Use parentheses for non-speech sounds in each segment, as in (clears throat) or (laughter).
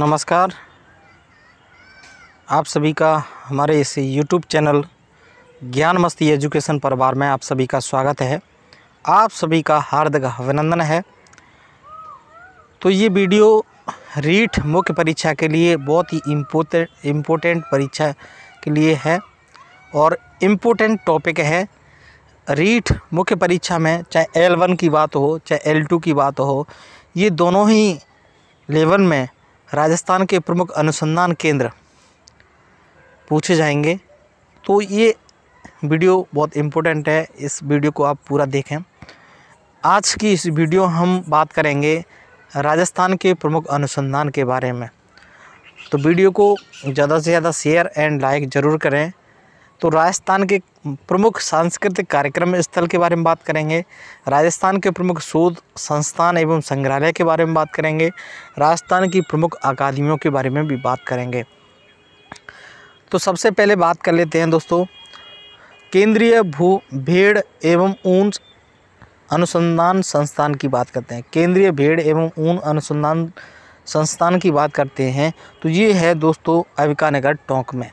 नमस्कार आप सभी का हमारे इस यूट्यूब चैनल ज्ञान मस्ती एजुकेशन परिवार में आप सभी का स्वागत है आप सभी का हार्दिक अभिनंदन है तो ये वीडियो रीट मुख्य परीक्षा के लिए बहुत ही इम्पोर्टेंट इम्पोर्टेंट परीक्षा के लिए है और इम्पोर्टेंट टॉपिक है रीट मुख्य परीक्षा में चाहे एल वन की बात हो चाहे एल टू की बात हो ये दोनों ही लेवल में राजस्थान के प्रमुख अनुसंधान केंद्र पूछे जाएंगे तो ये वीडियो बहुत इम्पोर्टेंट है इस वीडियो को आप पूरा देखें आज की इस वीडियो हम बात करेंगे राजस्थान के प्रमुख अनुसंधान के बारे में तो वीडियो को ज़्यादा से ज़्यादा शेयर एंड लाइक ज़रूर करें तो राजस्थान के प्रमुख सांस्कृतिक कार्यक्रम स्थल के बारे में बात करेंगे राजस्थान के प्रमुख शोध संस्थान एवं संग्रहालय के बारे में बात करेंगे राजस्थान की प्रमुख अकादमियों के बारे में भी बात करेंगे तो सबसे पहले बात कर लेते हैं दोस्तों केंद्रीय भू भेड़ एवं ऊन अनुसंधान संस्थान की बात करते हैं केंद्रीय भेड़ एवं ऊन अनुसंधान संस्थान की बात करते हैं तो ये है दोस्तों अविकानगर टोंक में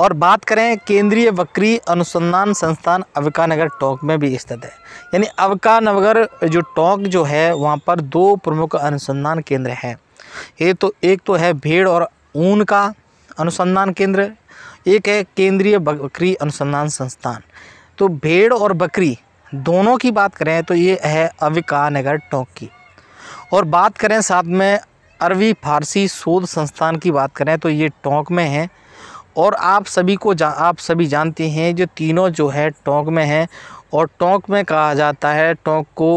और बात करें केंद्रीय वक्री अनुसंधान संस्थान अवका नगर टोंक में भी स्थित है यानी अवका नगर जो टोंक जो है वहाँ पर दो प्रमुख अनुसंधान केंद्र हैं ये तो एक तो है भेड़ और ऊन का अनुसंधान केंद्र एक है केंद्रीय बकरी अनुसंधान संस्थान तो भेड़ और बकरी दोनों की बात करें तो ये है अविका नगर टोंक की और बात करें साथ में अरबी फारसी शोध संस्थान की बात करें तो ये टोंक में है और आप सभी को जा, आप सभी जानते हैं जो तीनों जो है टोंक में हैं और टोंक में कहा जाता है टोंक को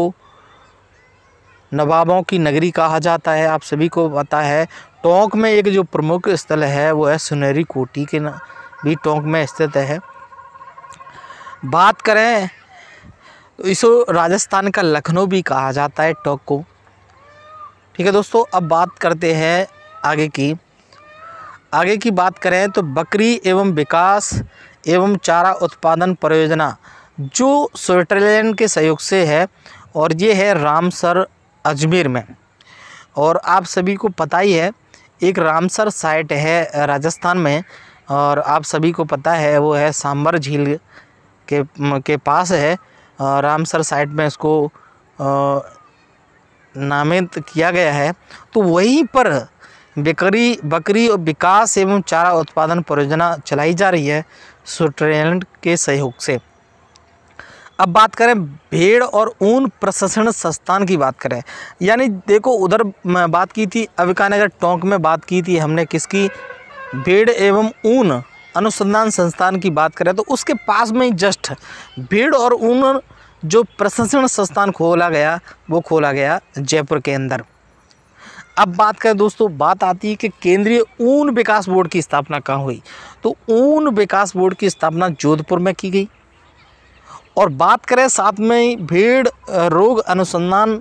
नवाबों की नगरी कहा जाता है आप सभी को पता है टोंक में एक जो प्रमुख स्थल है वो है सुनहरी कोटी के ना भी टोंक में स्थित है बात करें इसको राजस्थान का लखनऊ भी कहा जाता है टोंक को ठीक है दोस्तों अब बात करते हैं आगे की आगे की बात करें तो बकरी एवं विकास एवं चारा उत्पादन परियोजना जो स्विट्ज़रलैंड के सहयोग से है और ये है रामसर अजमेर में और आप सभी को पता ही है एक रामसर साइट है राजस्थान में और आप सभी को पता है वो है सांबर झील के के पास है रामसर साइट में इसको नामित किया गया है तो वहीं पर बकरी बकरी और विकास एवं चारा उत्पादन परियोजना चलाई जा रही है स्विट्जरलैंड के सहयोग से अब बात करें भेड़ और ऊन प्रशिक्षण संस्थान की बात करें यानी देखो उधर मैं बात की थी अविकानगर टोंक में बात की थी हमने किसकी भेड़ एवं ऊन अनुसंधान संस्थान की बात करें तो उसके पास में ही जस्ट भीड़ और ऊन जो प्रशिक्षण संस्थान खोला गया वो खोला गया जयपुर के अंदर अब बात करें दोस्तों बात आती है कि केंद्रीय ऊन विकास बोर्ड की स्थापना कहाँ हुई तो ऊन विकास बोर्ड की स्थापना जोधपुर में की गई और बात करें साथ में भेड़ रोग अनुसंधान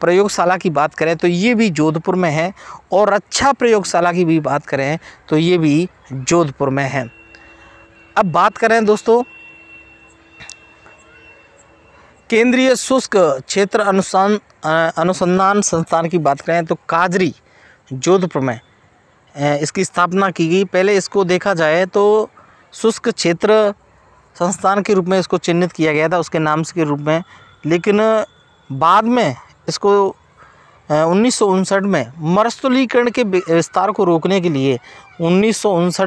प्रयोगशाला की बात करें तो ये भी जोधपुर में है और रक्षा प्रयोगशाला की भी बात करें तो ये भी जोधपुर में है अब बात करें दोस्तों केंद्रीय शुष्क क्षेत्र अनुसंधान अनुसंधान संस्थान की बात करें तो काजरी जोधपुर में इसकी स्थापना की गई पहले इसको देखा जाए तो शुष्क क्षेत्र संस्थान के रूप में इसको चिन्हित किया गया था उसके नाम के रूप में लेकिन बाद में इसको उन्नीस में मरस्थलीकरण के विस्तार को रोकने के लिए उन्नीस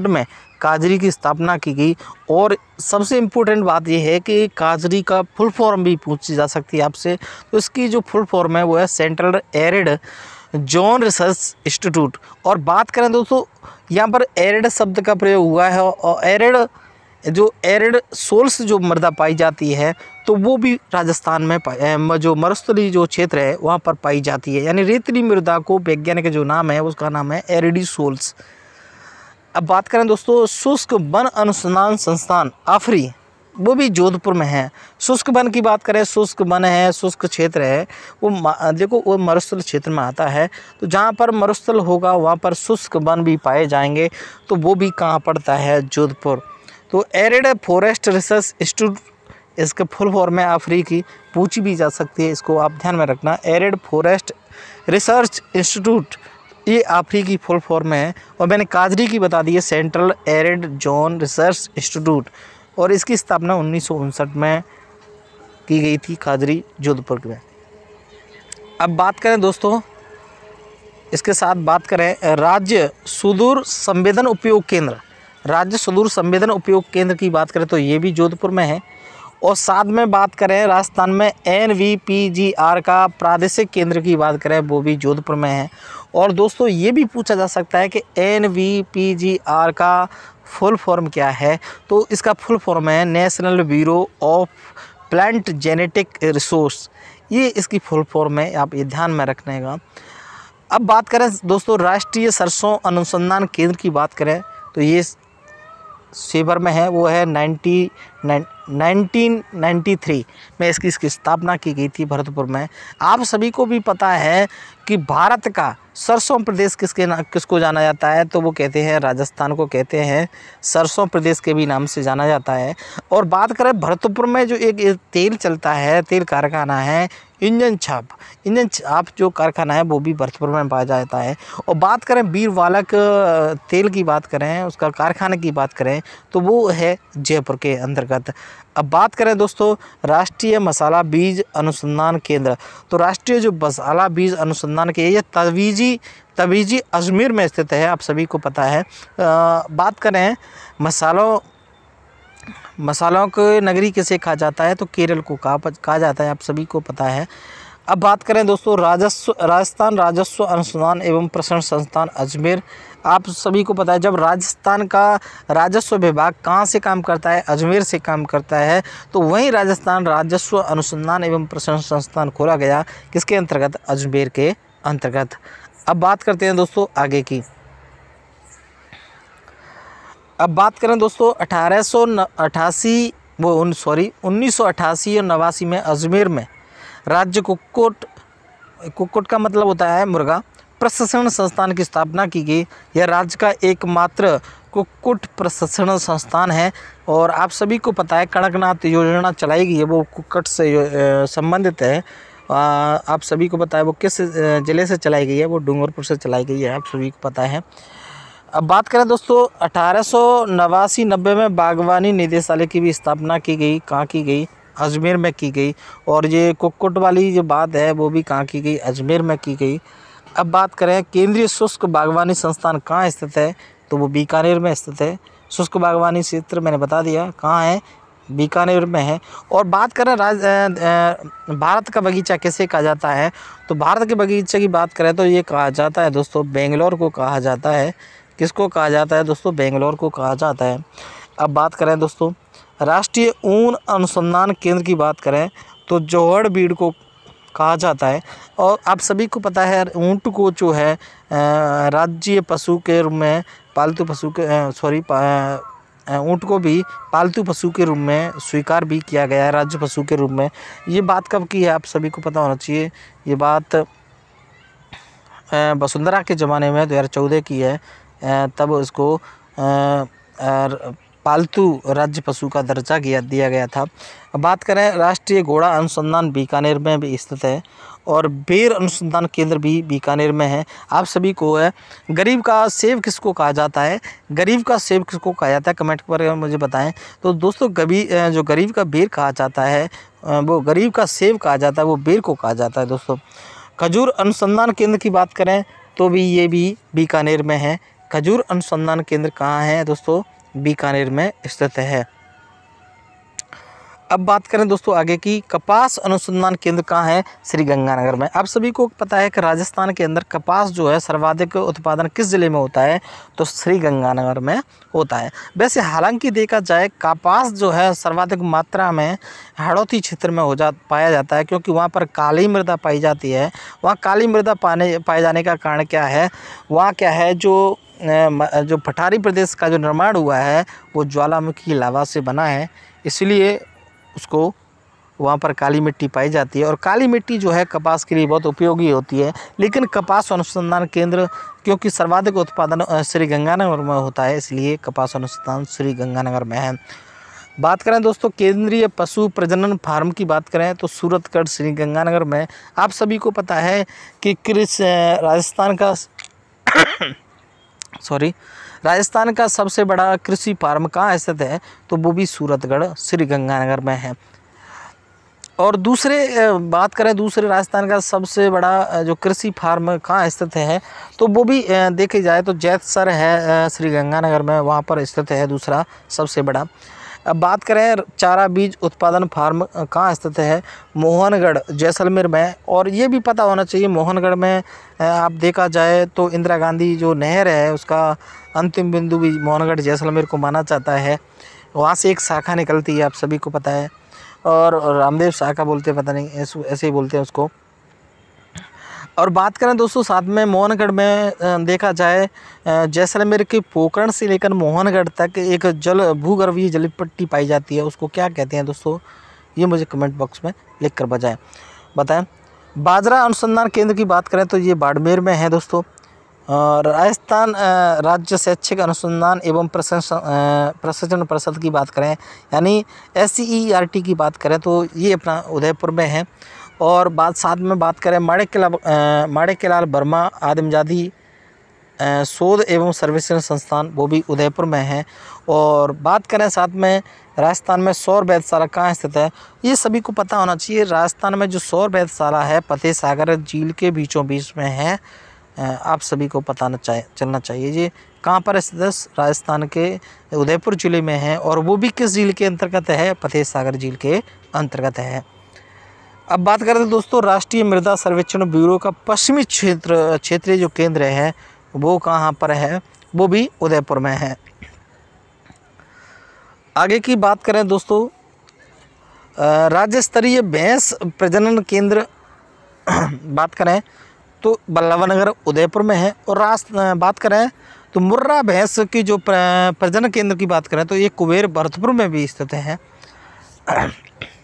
में काजरी की स्थापना की गई और सबसे इम्पोर्टेंट बात यह है कि काजरी का फुल फॉर्म भी पूछी जा सकती है आपसे तो इसकी जो फुल फॉर्म है वो है central arid zone research institute और बात करें दोस्तों यहाँ पर एरिड शब्द का प्रयोग हुआ है और एरिड जो एरिड सोल्स जो मृदा पाई जाती है तो वो भी राजस्थान में जो मरुस्थली जो क्षेत्र है वहाँ पर पाई जाती है यानी रेतली मृदा को वैज्ञानिक जो नाम है उसका नाम है एरिडी सोल्स अब बात करें दोस्तों शुष्क वन अनुसंधान संस्थान आफरी वो भी जोधपुर में है शुष्क वन की बात करें शुष्क वन है शुष्क क्षेत्र है वो देखो वो मरुस्थल क्षेत्र में आता है तो जहाँ पर मरुस्थल होगा वहाँ पर शुष्क वन भी पाए जाएंगे तो वो भी कहाँ पड़ता है जोधपुर तो एरिड फॉरेस्ट रिसर्च इंस्टीट्यूट इसके फुल फॉर्म है आफरी की पूछी भी जा सकती है इसको आप ध्यान में रखना एरिड फॉरेस्ट रिसर्च इंस्टीट्यूट ये आफरी की फुल फॉर्म है और मैंने काजरी की बता दी है central arid zone research institute और इसकी स्थापना उन्नीस में की गई थी काजरी जोधपुर में अब बात करें दोस्तों इसके साथ बात करें राज्य सुदूर संवेदन उपयोग केंद्र राज्य सुदूर संवेदन उपयोग केंद्र की बात करें तो ये भी जोधपुर में है और साथ में बात करें राजस्थान में N V P G R का प्रादेशिक केंद्र की बात करें वो भी जोधपुर में है और दोस्तों ये भी पूछा जा सकता है कि N V P G R का फुल फॉर्म क्या है तो इसका फुल फॉर्म है national bureau of plant genetic resource ये इसकी फुल फॉर्म है आप ये ध्यान में रखने का अब बात करें दोस्तों राष्ट्रीय सरसों अनुसंधान केंद्र की बात करें तो ये सेवर में है वो है नाइन्टी नाइन 1993 में इसकी इसकी स्थापना की गई थी भरतपुर में आप सभी को भी पता है कि भारत का सरसों प्रदेश किसके नाम किसको जाना जाता है तो वो कहते हैं राजस्थान को कहते हैं सरसों प्रदेश के भी नाम से जाना जाता है और बात करें भरतपुर में जो एक तेल चलता है तेल कारखाना है इंजन छाप इंजन छाप जो कारखाना है वो भी भरतपुर में पाया जाता है और बात करें बीर वालक तेल की बात करें उसका कारखाने की बात करें तो वो है जयपुर के अंतर्गत अब बात करें दोस्तों राष्ट्रीय मसाला बीज अनुसंधान केंद्र तो राष्ट्रीय जो मसाला बीज अनुसंधान केंद्र ये तवीजी तवीजी अजमेर में स्थित है आप सभी को पता है आ, बात करें मसालों मसालों के नगरी किसे कहा जाता है तो केरल को कहा कहा जाता है आप सभी को पता है अब बात करें दोस्तों राजस्व राजस्थान राजस्व अनुसंधान एवं प्रसन्न संस्थान अजमेर आप सभी को पता है जब राजस्थान का राजस्व विभाग कहाँ से काम करता है अजमेर से काम करता है तो वहीं राजस्थान राजस्व अनुसंधान एवं प्रसन्न संस्थान खोला गया किसके अंतर्गत अजमेर के अंतर्गत अब बात करते हैं दोस्तों आगे की अब बात करें दोस्तों अठारह सौ वो सॉरी उन्नीस सौ अठासी और नवासी में अजमेर में राज्य कुक्कुट कुक्कुट का मतलब होता है मुर्गा प्रशिक्षण संस्थान की स्थापना की गई यह राज्य का एकमात्र कुक्कुट प्रशिक्षण संस्थान है और आप सभी को पता है कड़कनाथ योजना चलाई गई है वो कुक्कट से संबंधित है आ, आप सभी को पता है वो किस ज़िले से चलाई गई है वो डूंगरपुर से चलाई गई है आप सभी को पता है अब बात करें दोस्तों अठारह सौ नवासी नब्बे में बागवानी निदेशालय की भी स्थापना की गई कहाँ की गई अजमेर में की गई और ये कुक्कुट वाली जो बात है वो भी कहाँ की गई अजमेर में की गई अब बात करें केंद्रीय शुष्क बागवानी संस्थान कहाँ स्थित है तो वो बीकानेर में स्थित है शुष्क बागवानी क्षेत्र मैंने बता दिया कहाँ है बीकानेर में है और बात करें राज भारत का बगीचा कैसे कहा जाता है तो भारत के बगीचे की बात करें तो ये कहा जाता है दोस्तों बेंगलोर को कहा जाता है किसको कहा जाता है दोस्तों बेंगलोर को कहा जाता है अब बात करें दोस्तों राष्ट्रीय ऊन अनुसंधान केंद्र की बात करें तो जोहड़ बीड़ को कहा जाता है और आप सभी को पता है ऊँट को जो है राज्य पशु के रूप में पालतू पशु के सॉरी ऊँट को भी पालतू पशु के रूप में स्वीकार भी किया गया है राज्य पशु के रूप में ये बात कब की है आप सभी को पता होना चाहिए ये बात वसुंधरा के ज़माने में दो हज़ार चौदह की है तब उसको पालतू राज्य पशु का दर्जा गया दिया गया था बात करें राष्ट्रीय घोड़ा अनुसंधान बीकानेर में भी स्थित है और बेर अनुसंधान केंद्र भी बीकानेर में है आप सभी को है गरीब का सेब किसको कहा जाता है गरीब का सेब किसको कहा जाता है कमेंट पर मुझे बताएं तो दोस्तों गबी जो गरीब का बेर कहा जाता है वो गरीब का सेब कहा जाता है वो बेर को कहा जाता है दोस्तों खजूर अनुसंधान केंद्र की बात करें तो भी ये भी बीकानेर में है खजूर अनुसंधान केंद्र कहाँ है दोस्तों बीकानेर में स्थित है अब बात करें दोस्तों आगे की कपास अनुसंधान केंद्र कहाँ है श्री गंगानगर में आप सभी को पता है कि राजस्थान के अंदर कपास जो है सर्वाधिक उत्पादन किस ज़िले में होता है तो श्री गंगानगर में होता है वैसे हालांकि देखा जाए कपास जो है सर्वाधिक मात्रा में हड़ौती क्षेत्र में हो जा पाया जाता है क्योंकि वहाँ पर काली मृदा पाई जाती है वहाँ काली मृदा पाने पाए जाने का कारण क्या है वहाँ क्या है जो जो पठारी प्रदेश का जो निर्माण हुआ है वो ज्वालामुखी लावा से बना है इसलिए उसको वहाँ पर काली मिट्टी पाई जाती है और काली मिट्टी जो है कपास के लिए बहुत उपयोगी होती है लेकिन कपास अनुसंधान केंद्र क्योंकि सर्वाधिक उत्पादन श्री गंगानगर में होता है इसलिए कपास अनुसंधान श्री गंगानगर में है बात करें दोस्तों केंद्रीय पशु प्रजनन फार्म की बात करें तो सूरतगढ़ श्री गंगानगर में आप सभी को पता है कि कृषि राजस्थान का सॉरी राजस्थान का सबसे बड़ा कृषि फार्म कहाँ स्थित है तो वो भी सूरतगढ़ श्री गंगानगर में है और दूसरे बात करें दूसरे राजस्थान का सबसे बड़ा जो कृषि फार्म कहाँ स्थित है तो वो भी देखे जाए तो जैतसर है श्रीगंगानगर में वहाँ पर स्थित है दूसरा सबसे बड़ा अब बात करें चारा बीज उत्पादन फार्म कहाँ स्थित है मोहनगढ़ जैसलमेर में और ये भी पता होना चाहिए मोहनगढ़ में आप देखा जाए तो इंदिरा गांधी जो नहर है उसका अंतिम बिंदु भी मोहनगढ़ जैसलमेर को माना जाता है वहाँ से एक शाखा निकलती है आप सभी को पता है और रामदेव शाखा बोलते हैं पता नहीं ऐसे ही बोलते हैं उसको और बात करें दोस्तों साथ में मोहनगढ़ में देखा जाए जैसलमेर के पोकरण से लेकर मोहनगढ़ तक एक जल भूगर्भीय जलपट्टी पाई जाती है उसको क्या कहते हैं दोस्तों ये मुझे कमेंट बॉक्स में लिख कर बजाएँ बताएं बाजरा अनुसंधान केंद्र की बात करें तो ये बाड़मेर में है दोस्तों राजस्थान राज्य शैक्षिक अनुसंधान एवं प्रशिक्षण परिषद की बात करें यानी एस e e e की बात करें तो ये अपना उदयपुर में है और बाद साथ में बात करें माड़े किला माड़े के लाल वर्मा आदमजादी शोध एवं सर्वेक्षण संस्थान वो भी उदयपुर में है और बात करें साथ में राजस्थान में सौर वैधशाला कहाँ स्थित है ये सभी को पता होना चाहिए राजस्थान में जो सौर वैधशाला है फतेह सागर झील के बीचों बीच में है आप सभी को पता ना चाहे चलना चाहिए ये कहाँ पर स्थित है राजस्थान के उदयपुर ज़िले में है और वो भी किस झील के अंतर्गत है फतेह सागर झील के अंतर्गत है अब बात करते हैं तो दोस्तों राष्ट्रीय मृदा सर्वेक्षण ब्यूरो का पश्चिमी क्षेत्र क्षेत्रीय जो केंद्र है वो कहाँ पर है वो भी उदयपुर में है आगे की बात करें दोस्तों राज्य स्तरीय भैंस प्रजनन केंद्र (clears throat) बात करें तो बल्लभ नगर उदयपुर में है और रास्त बात करें तो मुर्रा भैंस की जो प्रजनन केंद्र की बात करें तो ये कुबेर भरतपुर में भी स्थित हैं (clears throat)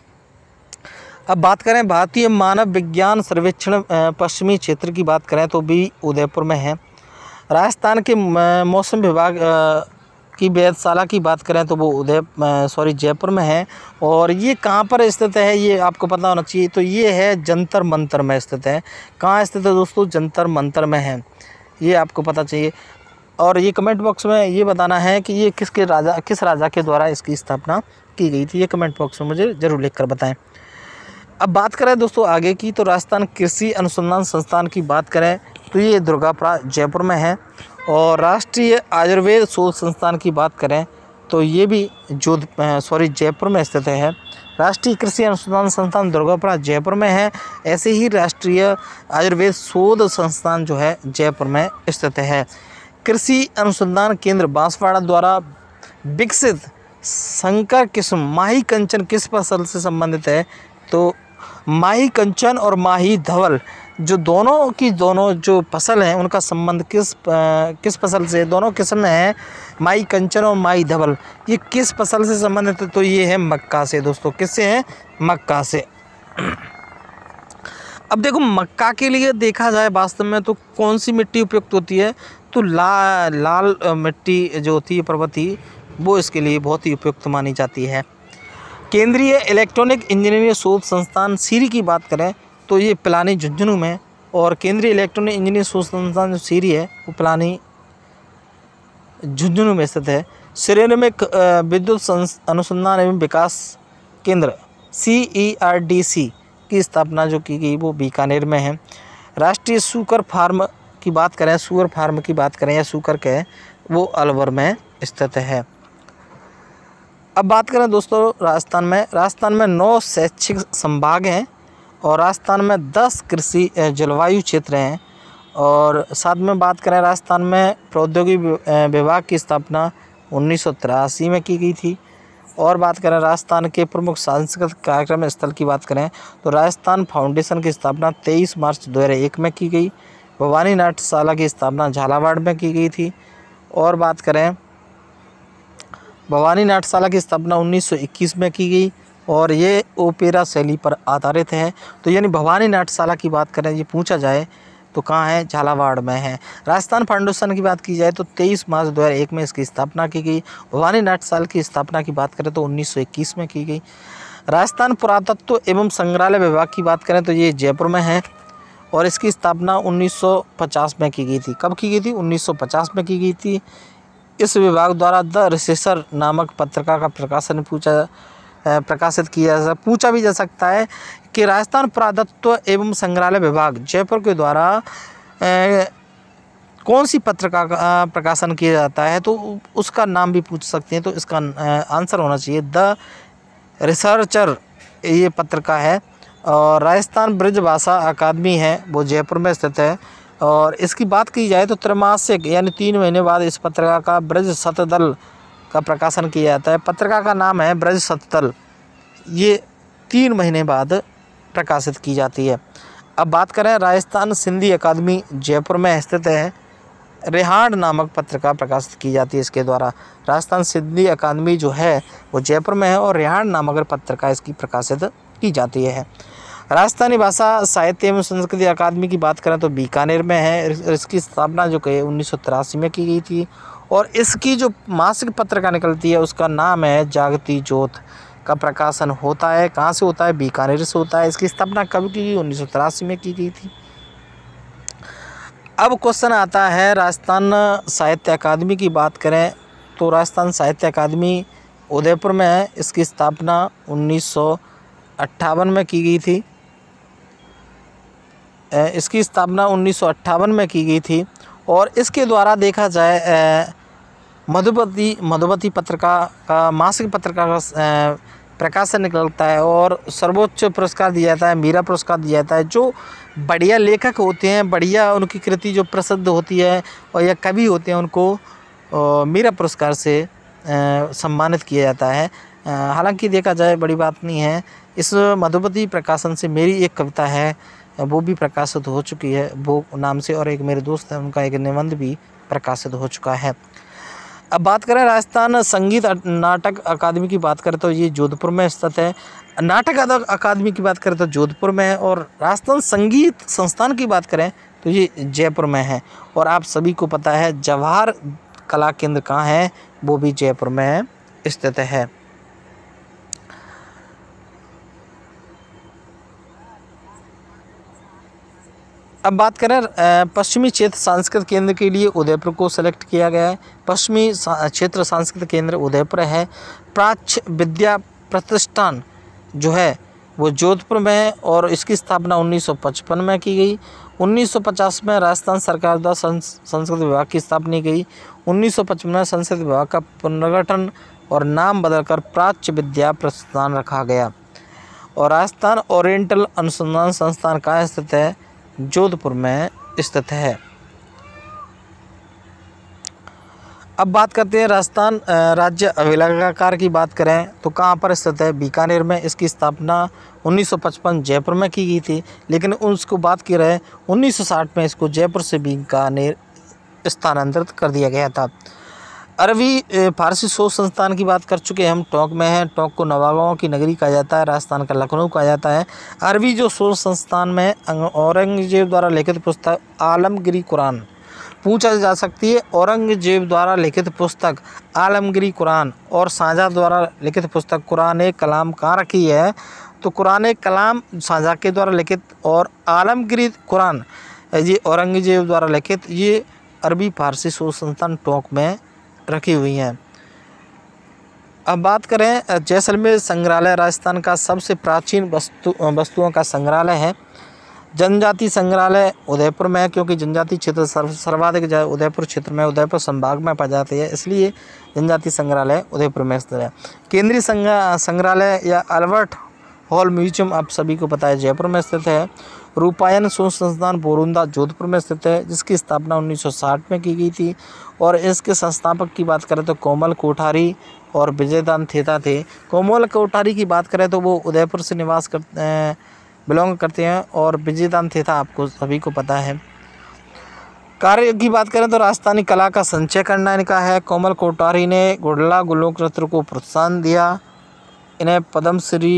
अब बात करें भारतीय मानव विज्ञान सर्वेक्षण पश्चिमी क्षेत्र की बात करें तो भी उदयपुर में है राजस्थान के मौसम विभाग की वेदशाला की बात करें तो वो उदय सॉरी जयपुर में है और ये कहाँ पर स्थित है ये आपको पता होना चाहिए तो ये है जंतर मंतर में स्थित है कहाँ स्थित है दोस्तों जंतर मंतर में है ये आपको पता चाहिए और ये कमेंट बॉक्स में ये बताना है कि ये किसके राजा किस राजा के द्वारा इसकी स्थापना की गई थी ये कमेंट बॉक्स में मुझे ज़रूर लिख कर अब बात करें दोस्तों आगे की तो राजस्थान कृषि अनुसंधान संस्थान की बात करें तो ये दुर्गापुरा जयपुर में है और राष्ट्रीय आयुर्वेद शोध संस्थान की बात करें तो ये भी जोध सॉरी जयपुर में स्थित है राष्ट्रीय कृषि अनुसंधान संस्थान दुर्गापुरा जयपुर में है ऐसे ही राष्ट्रीय आयुर्वेद शोध संस्थान जो है जयपुर में स्थित है कृषि अनुसंधान केंद्र बांसवाड़ा द्वारा विकसित शंकर किस्म माही कंचन किस फसल से संबंधित है तो माही कंचन और माही धवल जो दोनों की दोनों जो फसल हैं उनका संबंध किस आ, किस फसल से दोनों किस्म हैं माई कंचन और माई धवल ये किस फसल से संबंधित है तो ये है मक्का से दोस्तों किससे हैं मक्का से अब देखो मक्का के लिए देखा जाए वास्तव में तो कौन सी मिट्टी उपयुक्त होती है तो ला लाल मिट्टी जो होती है पर्वती वो इसके लिए बहुत ही उपयुक्त मानी जाती है केंद्रीय इलेक्ट्रॉनिक इंजीनियरिंग शोध संस्थान सीरी की बात करें तो ये पिलानी झुंझुनू में और केंद्रीय इलेक्ट्रॉनिक इंजीनियरिंग शोध संस्थान जो सीरी है वो पिलानी झुंझुनू में स्थित है सिरेनमिक में विद्युत अनुसंधान एवं विकास केंद्र सी ई आर डी सी की स्थापना जो की गई वो बीकानेर में है राष्ट्रीय सुकर फार्म की बात करें सुअर फार्म की बात करें या सुकर के वो अलवर में स्थित है अब बात करें दोस्तों राजस्थान में राजस्थान में नौ शैक्षिक संभाग हैं और राजस्थान में दस कृषि जलवायु क्षेत्र हैं और साथ में बात करें राजस्थान में प्रौद्योगिकी विभाग की स्थापना उन्नीस में की गई थी और बात करें राजस्थान के प्रमुख सांस्कृतिक कार्यक्रम स्थल की बात करें तो राजस्थान फाउंडेशन की स्थापना 23 मार्च 2001 में की गई भवानी नाट्यशाला की स्थापना झालावाड़ में की गई थी और बात करें भवानी नाटशाला की स्थापना 1921 में की गई और ये ओपेरा शैली पर आधारित है तो यानी भवानी नाटशाला की बात करें ये पूछा जाए तो कहाँ है झालावाड़ में है राजस्थान फाउंडेशन की बात की जाए तो 23 मार्च 2001 में इसकी स्थापना की गई भवानी नाटशाला की स्थापना की बात करें तो 1921 में की गई राजस्थान पुरातत्व एवं संग्रहालय विभाग की बात करें तो ये जयपुर में है और इसकी स्थापना 1950 में की गई थी कब की गई थी 1950 में की गई थी इस विभाग द्वारा द रिसेसर नामक पत्रिका का प्रकाशन पूछा प्रकाशित किया जा पूछा भी जा सकता है कि राजस्थान पुरातत्व एवं संग्रहालय विभाग जयपुर के द्वारा ए, कौन सी पत्रिका का प्रकाशन किया जाता है तो उसका नाम भी पूछ सकते हैं तो इसका आंसर होना चाहिए द रिसर्चर ये पत्रिका है और राजस्थान ब्रिज भाषा अकादमी है वो जयपुर में स्थित है और इसकी बात की जाए तो त्रैमासिक यानी तीन महीने बाद इस पत्रिका का ब्रज सतदल का प्रकाशन किया जाता है पत्रिका का नाम है ब्रज सतदल ये तीन महीने बाद प्रकाशित की जाती है अब बात करें राजस्थान सिंधी अकादमी जयपुर में स्थित है रेहाड नामक पत्रिका प्रकाशित की जाती है इसके द्वारा राजस्थान सिंधी अकादमी जो है वो जयपुर में है और रेहाड नामक पत्रिका इसकी प्रकाशित की जाती है राजस्थानी भाषा साहित्य एवं संस्कृति अकादमी की बात करें तो बीकानेर में है इसकी स्थापना जो कही उन्नीस में की गई थी और इसकी जो मासिक पत्रिका निकलती है उसका नाम है जागृति ज्योत का प्रकाशन होता है कहाँ से होता है बीकानेर से होता है इसकी स्थापना कब की गई उन्नीस में की गई थी अब क्वेश्चन आता है राजस्थान साहित्य अकादमी की बात करें तो राजस्थान साहित्य अकादमी उदयपुर में है इसकी स्थापना उन्नीस में की गई थी इसकी स्थापना उन्नीस में की गई थी और इसके द्वारा देखा जाए मधुपति मधुपति पत्रिका का मासिक पत्रिका का प्रकाशन निकलता है और सर्वोच्च पुरस्कार दिया जाता है मीरा पुरस्कार दिया जाता है जो बढ़िया लेखक होते हैं बढ़िया उनकी कृति जो प्रसिद्ध होती है और या कवि होते हैं उनको मीरा पुरस्कार से सम्मानित किया जाता है हालांकि देखा जाए बड़ी बात नहीं है इस मधुपति प्रकाशन से मेरी एक कविता है वो भी प्रकाशित हो चुकी है वो नाम से और एक मेरे दोस्त हैं उनका एक निबंध भी प्रकाशित हो चुका है अब बात करें राजस्थान संगीत नाटक अकादमी की बात करें तो ये जोधपुर में स्थित है नाटक अकादमी की बात करें तो जोधपुर में है और राजस्थान संगीत संस्थान की बात करें तो ये जयपुर में है और आप सभी को पता है जवाहर कला केंद्र कहाँ है वो भी जयपुर में स्थित है अब बात करें पश्चिमी क्षेत्र सांस्कृतिक केंद्र के लिए उदयपुर को सेलेक्ट किया गया है पश्चिमी क्षेत्र सांस्कृतिक केंद्र उदयपुर है प्राच्य विद्या प्रतिष्ठान जो है वो जोधपुर में है और इसकी स्थापना 1955 में की गई 1950 में राजस्थान सरकार द्वारा संस्कृत विभाग की स्थापना गई उन्नीस में संस्कृत विभाग का पुनर्गठन और नाम बदलकर प्राच्य विद्या प्रतिष्ठान रखा गया और राजस्थान ओरिएंटल अनुसंधान संस्थान कहाँ स्थित है जोधपुर में स्थित है अब बात करते हैं राजस्थान राज्य अविलाकार की बात करें तो कहाँ पर स्थित है बीकानेर में इसकी स्थापना 1955 जयपुर में की गई थी लेकिन उसको बात की रहे 1960 में इसको जयपुर से बीकानेर स्थानांतरित कर दिया गया था अरबी फारसी शोध संस्थान की बात कर चुके हैं हम टोंक में हैं टोंक को नवागांव की नगरी कहा जाता है राजस्थान का लखनऊ कहा जाता है अरबी जो शोध संस्थान में अं, औरंगजेब द्वारा लिखित पुस्तक आलमगिरी कुरान पूछा जा सकती है औरंगजेब द्वारा लिखित पुस्तक आलमगिरी कुरान और साझा द्वारा लिखित पुस्तक कुरान कलाम कहाँ रखी है तो कुरान कलाम साझा के द्वारा लिखित और आलमगिरी कुरान ये औरंगजेब द्वारा लिखित ये अरबी फारसी शोध संस्थान टोंक में रखी हुई हैं अब बात करें जैसलमेर संग्रहालय राजस्थान का सबसे प्राचीन वस्तु वस्तुओं का संग्रहालय है जनजाति संग्रहालय उदयपुर में है क्योंकि जनजाति क्षेत्र सर्व सर्वाधिक उदयपुर क्षेत्र में उदयपुर संभाग में पाई जाती है इसलिए जनजाति संग्रहालय उदयपुर में स्थित है केंद्रीय संग्रहालय या अल्बर्ट हॉल म्यूजियम आप सभी को पता है जयपुर में स्थित है रूपायन शोध संस्थान बोरुंदा जोधपुर में स्थित है जिसकी स्थापना 1960 में की गई थी और इसके संस्थापक की बात करें तो कोमल कोठारी और विजयदान थेता थे कोमल कोठारी की बात करें तो वो उदयपुर से निवास कर बिलोंग करते हैं और विजयदान थेता आपको सभी को पता है कार्य की बात करें तो राजस्थानी कला का संचय करना इनका है कोमल कोठारी ने गुडला गोलोक रत्न को प्रोत्साहन दिया इन्हें पद्मश्री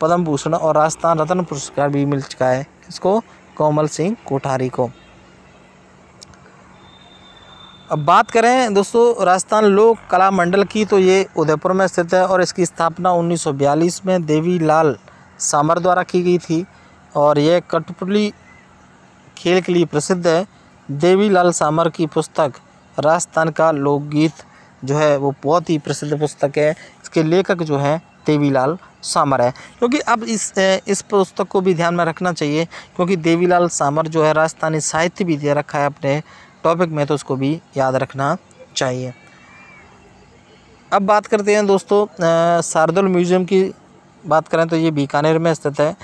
पद्म भूषण और राजस्थान रत्न पुरस्कार भी मिल चुका है इसको कोमल सिंह कोठारी को अब बात करें दोस्तों राजस्थान लोक कला मंडल की तो ये उदयपुर में स्थित है और इसकी स्थापना 1942 में देवी लाल सामर द्वारा की गई थी और यह कठपुतली खेल के लिए प्रसिद्ध है देवी लाल सामर की पुस्तक राजस्थान का लोकगीत जो है वो बहुत ही प्रसिद्ध पुस्तक है इसके लेखक जो हैं देवी लाल सामर है क्योंकि अब इस इस पुस्तक को भी ध्यान में रखना चाहिए क्योंकि देवीलाल सामर जो है राजस्थानी साहित्य भी दे रखा है अपने टॉपिक में तो उसको भी याद रखना चाहिए अब बात करते हैं दोस्तों शारदुल म्यूज़ियम की बात करें तो ये बीकानेर में स्थित है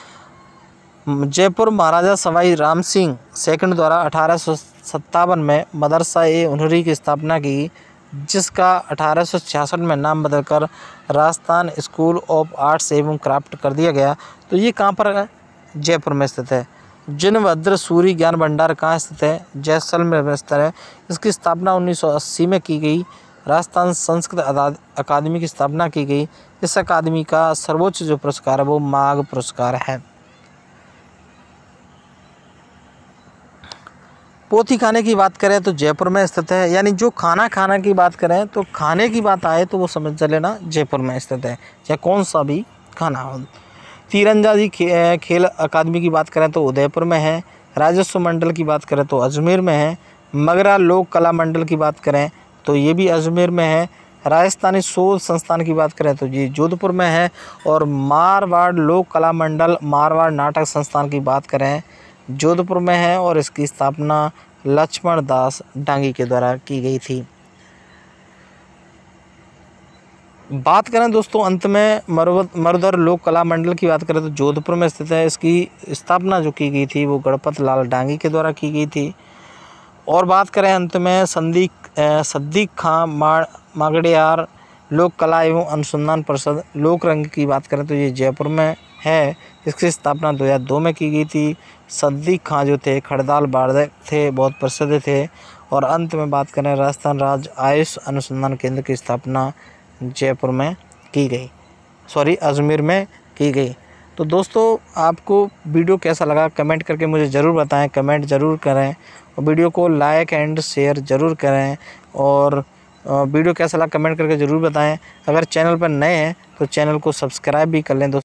जयपुर महाराजा सवाई राम सिंह सेकंड द्वारा अठारह में मदरसा ए उन्हरी की स्थापना की जिसका अठारह में नाम बदलकर राजस्थान स्कूल ऑफ आर्ट्स एवं क्राफ्ट कर दिया गया तो ये कहाँ पर है जयपुर में स्थित है जिनभद्र सूर्य ज्ञान भंडार कहाँ स्थित है जैसलमेर में स्थित है इसकी स्थापना 1980 में की गई राजस्थान संस्कृत अकादमी की स्थापना की गई इस अकादमी का सर्वोच्च जो पुरस्कार है वो माघ पुरस्कार है पोथी खाने की बात करें तो जयपुर में स्थित है यानी जो खाना खाना की बात करें तो खाने की बात आए तो वो समझ लेना जयपुर में स्थित है चाहे कौन सा भी खाना हो तीरंदाजी खे, खेल अकादमी की बात करें तो उदयपुर में है राजस्व मंडल की बात करें तो अजमेर में है मगरा लोक कला मंडल की बात करें तो ये भी अजमेर में है राजस्थानी शोध संस्थान की बात करें तो ये जोधपुर में है और मारवाड़ लोक कला मंडल मारवाड़ नाटक संस्थान की बात करें जोधपुर में है और इसकी स्थापना लक्ष्मण दास डांगी के द्वारा की गई थी बात करें दोस्तों अंत में मरुधर लोक कला मंडल की बात करें तो जोधपुर में स्थित है इसकी स्थापना जो की गई थी वो गणपत लाल डांगी के द्वारा की गई थी और बात करें अंत में संदीक सद्दीक खां मागड़ियार लोक कला एवं अनुसंधान परिषद लोक रंग की बात करें तो ये जयपुर में है इसकी स्थापना 2002 में की गई थी सद्दीक खां जो थे खड़दाल बाड़दे थे बहुत प्रसिद्ध थे और अंत में बात करें राजस्थान राज्य आयुष अनुसंधान केंद्र की स्थापना जयपुर में की गई सॉरी अजमेर में की गई तो दोस्तों आपको वीडियो कैसा लगा कमेंट करके मुझे ज़रूर बताएं कमेंट ज़रूर करें और वीडियो को लाइक एंड शेयर ज़रूर करें और वीडियो कैसा लगा कमेंट करके ज़रूर बताएं अगर चैनल पर नए हैं तो चैनल को सब्सक्राइब भी कर लें दोस्तों